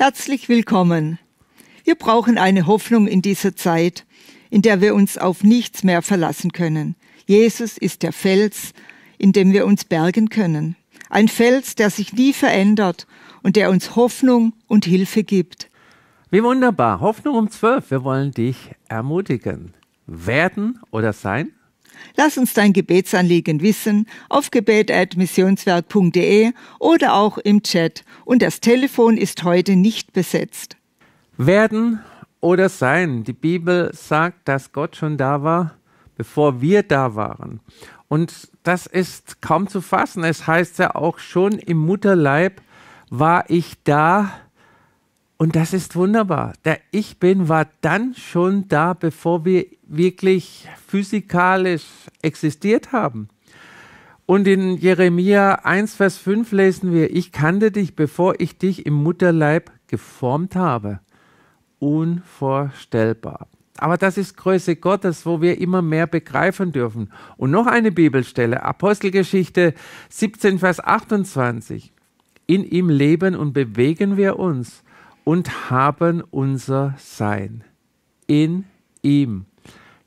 Herzlich willkommen. Wir brauchen eine Hoffnung in dieser Zeit, in der wir uns auf nichts mehr verlassen können. Jesus ist der Fels, in dem wir uns bergen können. Ein Fels, der sich nie verändert und der uns Hoffnung und Hilfe gibt. Wie wunderbar. Hoffnung um zwölf. Wir wollen dich ermutigen. Werden oder sein? Lass uns dein Gebetsanliegen wissen auf gebet.missionswerk.de oder auch im Chat. Und das Telefon ist heute nicht besetzt. Werden oder sein. Die Bibel sagt, dass Gott schon da war, bevor wir da waren. Und das ist kaum zu fassen. Es heißt ja auch schon im Mutterleib war ich da. Und das ist wunderbar. Der Ich Bin war dann schon da, bevor wir wirklich physikalisch existiert haben. Und in Jeremia 1, Vers 5 lesen wir, ich kannte dich, bevor ich dich im Mutterleib geformt habe. Unvorstellbar. Aber das ist Größe Gottes, wo wir immer mehr begreifen dürfen. Und noch eine Bibelstelle, Apostelgeschichte 17, Vers 28. In ihm leben und bewegen wir uns und haben unser Sein. In ihm.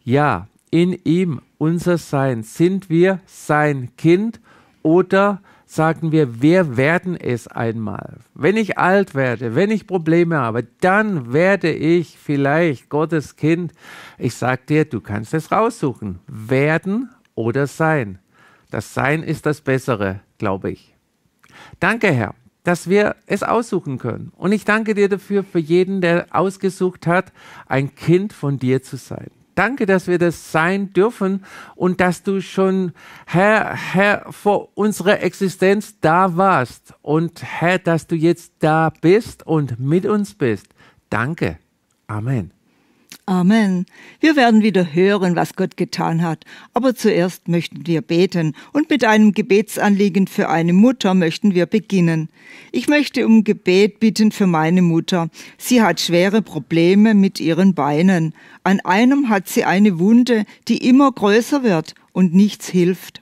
Ja, in ihm, unser Sein, sind wir sein Kind oder sagen wir, wir werden es einmal. Wenn ich alt werde, wenn ich Probleme habe, dann werde ich vielleicht Gottes Kind. Ich sage dir, du kannst es raussuchen. Werden oder sein. Das Sein ist das Bessere, glaube ich. Danke, Herr, dass wir es aussuchen können. Und ich danke dir dafür, für jeden, der ausgesucht hat, ein Kind von dir zu sein. Danke, dass wir das sein dürfen und dass du schon, Herr, Herr, vor unserer Existenz da warst und Herr, dass du jetzt da bist und mit uns bist. Danke. Amen. Amen. Wir werden wieder hören, was Gott getan hat. Aber zuerst möchten wir beten und mit einem Gebetsanliegen für eine Mutter möchten wir beginnen. Ich möchte um Gebet bitten für meine Mutter. Sie hat schwere Probleme mit ihren Beinen. An einem hat sie eine Wunde, die immer größer wird und nichts hilft.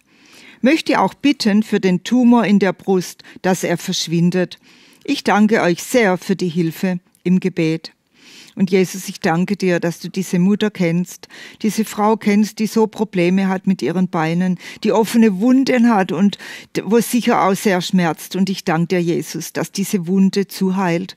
Möchte auch bitten für den Tumor in der Brust, dass er verschwindet. Ich danke euch sehr für die Hilfe im Gebet. Und Jesus, ich danke dir, dass du diese Mutter kennst, diese Frau kennst, die so Probleme hat mit ihren Beinen, die offene Wunden hat und wo es sicher auch sehr schmerzt. Und ich danke dir, Jesus, dass diese Wunde zuheilt,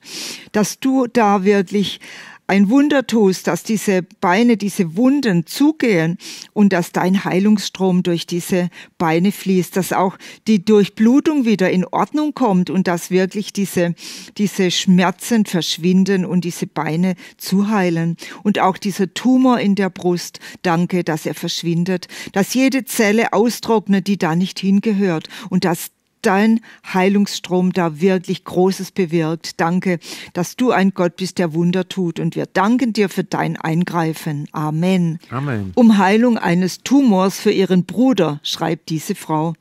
dass du da wirklich ein Wunder tust, dass diese Beine, diese Wunden zugehen und dass dein Heilungsstrom durch diese Beine fließt, dass auch die Durchblutung wieder in Ordnung kommt und dass wirklich diese, diese Schmerzen verschwinden und diese Beine zuheilen. Und auch dieser Tumor in der Brust, danke, dass er verschwindet, dass jede Zelle austrocknet, die da nicht hingehört und dass dein Heilungsstrom da wirklich Großes bewirkt. Danke, dass du ein Gott bist, der Wunder tut. Und wir danken dir für dein Eingreifen. Amen. Amen. Um Heilung eines Tumors für ihren Bruder, schreibt diese Frau.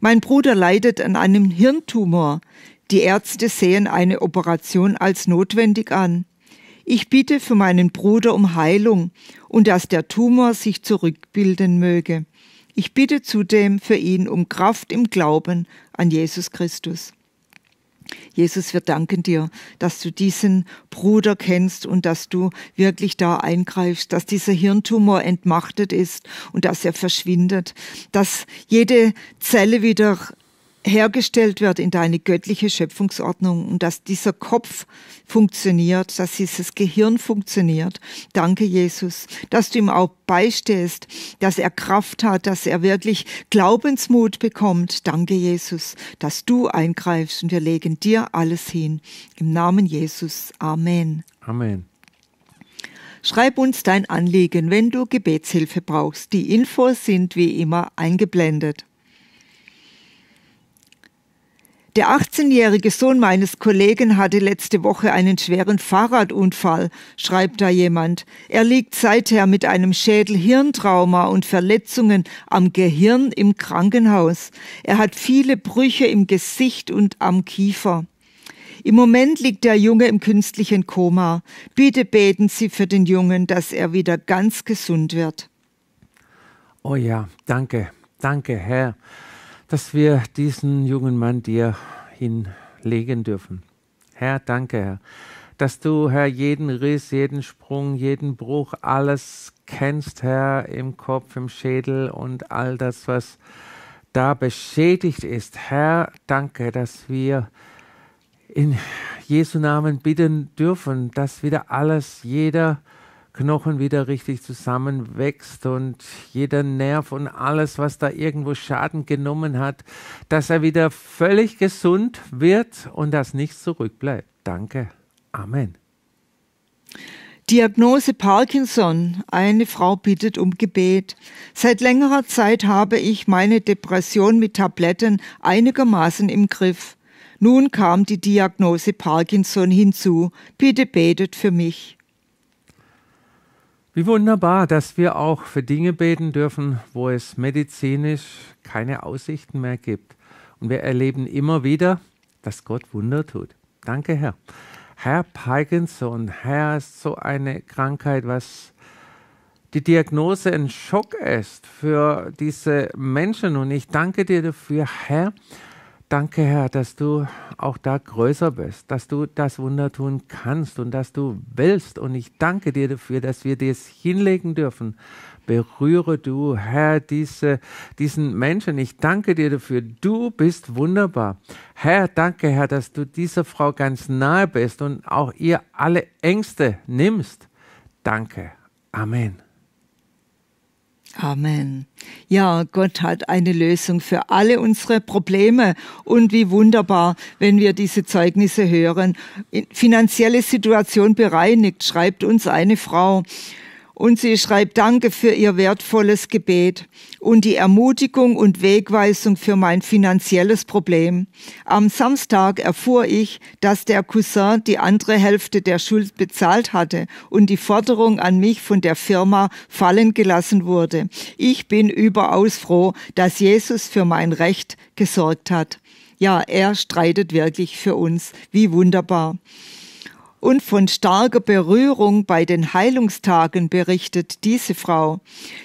Mein Bruder leidet an einem Hirntumor. Die Ärzte sehen eine Operation als notwendig an. Ich bitte für meinen Bruder um Heilung und dass der Tumor sich zurückbilden möge. Ich bitte zudem für ihn um Kraft im Glauben an Jesus Christus. Jesus, wir danken dir, dass du diesen Bruder kennst und dass du wirklich da eingreifst, dass dieser Hirntumor entmachtet ist und dass er verschwindet, dass jede Zelle wieder hergestellt wird in deine göttliche Schöpfungsordnung und dass dieser Kopf funktioniert, dass dieses Gehirn funktioniert. Danke, Jesus, dass du ihm auch beistehst, dass er Kraft hat, dass er wirklich Glaubensmut bekommt. Danke, Jesus, dass du eingreifst und wir legen dir alles hin. Im Namen Jesus. Amen. Amen. Schreib uns dein Anliegen, wenn du Gebetshilfe brauchst. Die Infos sind wie immer eingeblendet. Der 18-jährige Sohn meines Kollegen hatte letzte Woche einen schweren Fahrradunfall, schreibt da jemand. Er liegt seither mit einem Schädel-Hirntrauma und Verletzungen am Gehirn im Krankenhaus. Er hat viele Brüche im Gesicht und am Kiefer. Im Moment liegt der Junge im künstlichen Koma. Bitte beten Sie für den Jungen, dass er wieder ganz gesund wird. Oh ja, danke, danke, Herr dass wir diesen jungen Mann dir hinlegen dürfen. Herr, danke, Herr, dass du, Herr, jeden Riss, jeden Sprung, jeden Bruch, alles kennst, Herr, im Kopf, im Schädel und all das, was da beschädigt ist. Herr, danke, dass wir in Jesu Namen bitten dürfen, dass wieder alles, jeder Knochen wieder richtig zusammenwächst und jeder Nerv und alles, was da irgendwo Schaden genommen hat, dass er wieder völlig gesund wird und dass nichts zurückbleibt. Danke. Amen. Diagnose Parkinson. Eine Frau bittet um Gebet. Seit längerer Zeit habe ich meine Depression mit Tabletten einigermaßen im Griff. Nun kam die Diagnose Parkinson hinzu. Bitte betet für mich. Wie wunderbar, dass wir auch für Dinge beten dürfen, wo es medizinisch keine Aussichten mehr gibt. Und wir erleben immer wieder, dass Gott Wunder tut. Danke, Herr. Herr Parkinson, Herr, ist so eine Krankheit, was die Diagnose ein Schock ist für diese Menschen. Und ich danke dir dafür, Herr, Danke, Herr, dass du auch da größer bist, dass du das Wunder tun kannst und dass du willst. Und ich danke dir dafür, dass wir das hinlegen dürfen. Berühre du, Herr, diese, diesen Menschen. Ich danke dir dafür. Du bist wunderbar. Herr, danke, Herr, dass du dieser Frau ganz nahe bist und auch ihr alle Ängste nimmst. Danke. Amen. Amen. Ja, Gott hat eine Lösung für alle unsere Probleme. Und wie wunderbar, wenn wir diese Zeugnisse hören. Finanzielle Situation bereinigt, schreibt uns eine Frau. Und sie schreibt Danke für Ihr wertvolles Gebet und die Ermutigung und Wegweisung für mein finanzielles Problem. Am Samstag erfuhr ich, dass der Cousin die andere Hälfte der Schuld bezahlt hatte und die Forderung an mich von der Firma fallen gelassen wurde. Ich bin überaus froh, dass Jesus für mein Recht gesorgt hat. Ja, er streitet wirklich für uns. Wie wunderbar und von starker Berührung bei den Heilungstagen berichtet diese Frau.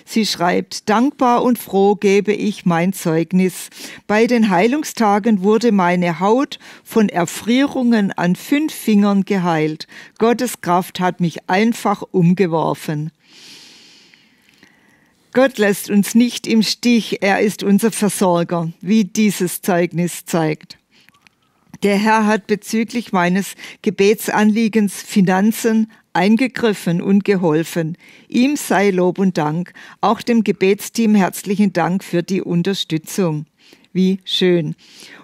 Sie schreibt, dankbar und froh gebe ich mein Zeugnis. Bei den Heilungstagen wurde meine Haut von Erfrierungen an fünf Fingern geheilt. Gottes Kraft hat mich einfach umgeworfen. Gott lässt uns nicht im Stich, er ist unser Versorger, wie dieses Zeugnis zeigt. Der Herr hat bezüglich meines Gebetsanliegens Finanzen eingegriffen und geholfen. Ihm sei Lob und Dank, auch dem Gebetsteam herzlichen Dank für die Unterstützung wie schön.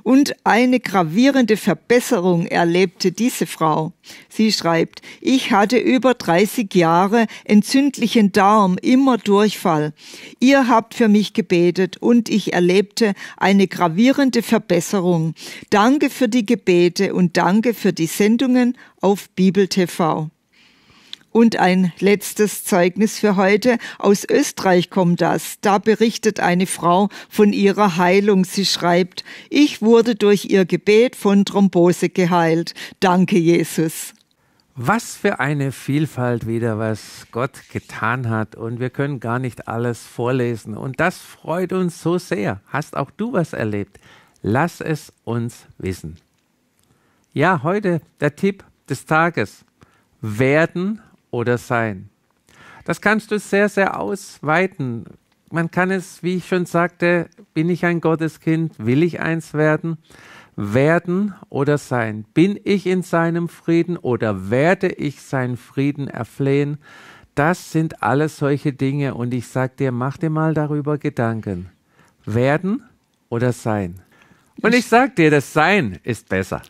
Und eine gravierende Verbesserung erlebte diese Frau. Sie schreibt, ich hatte über 30 Jahre entzündlichen Darm, immer Durchfall. Ihr habt für mich gebetet und ich erlebte eine gravierende Verbesserung. Danke für die Gebete und danke für die Sendungen auf Bibel TV. Und ein letztes Zeugnis für heute. Aus Österreich kommt das. Da berichtet eine Frau von ihrer Heilung. Sie schreibt, ich wurde durch ihr Gebet von Thrombose geheilt. Danke, Jesus. Was für eine Vielfalt wieder, was Gott getan hat. Und wir können gar nicht alles vorlesen. Und das freut uns so sehr. Hast auch du was erlebt? Lass es uns wissen. Ja, heute der Tipp des Tages. Werden oder Sein. Das kannst du sehr, sehr ausweiten. Man kann es, wie ich schon sagte, bin ich ein Gotteskind, will ich eins werden, werden oder sein. Bin ich in seinem Frieden oder werde ich seinen Frieden erflehen? Das sind alles solche Dinge und ich sage dir, mach dir mal darüber Gedanken. Werden oder sein? Und ich sage dir, das Sein ist besser.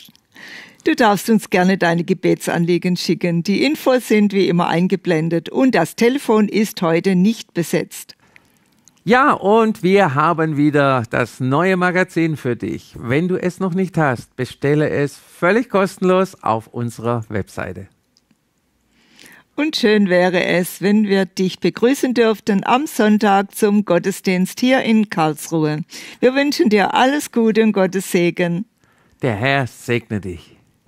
Du darfst uns gerne deine Gebetsanliegen schicken. Die Infos sind wie immer eingeblendet und das Telefon ist heute nicht besetzt. Ja, und wir haben wieder das neue Magazin für dich. Wenn du es noch nicht hast, bestelle es völlig kostenlos auf unserer Webseite. Und schön wäre es, wenn wir dich begrüßen dürften am Sonntag zum Gottesdienst hier in Karlsruhe. Wir wünschen dir alles Gute und Gottes Segen. Der Herr segne dich.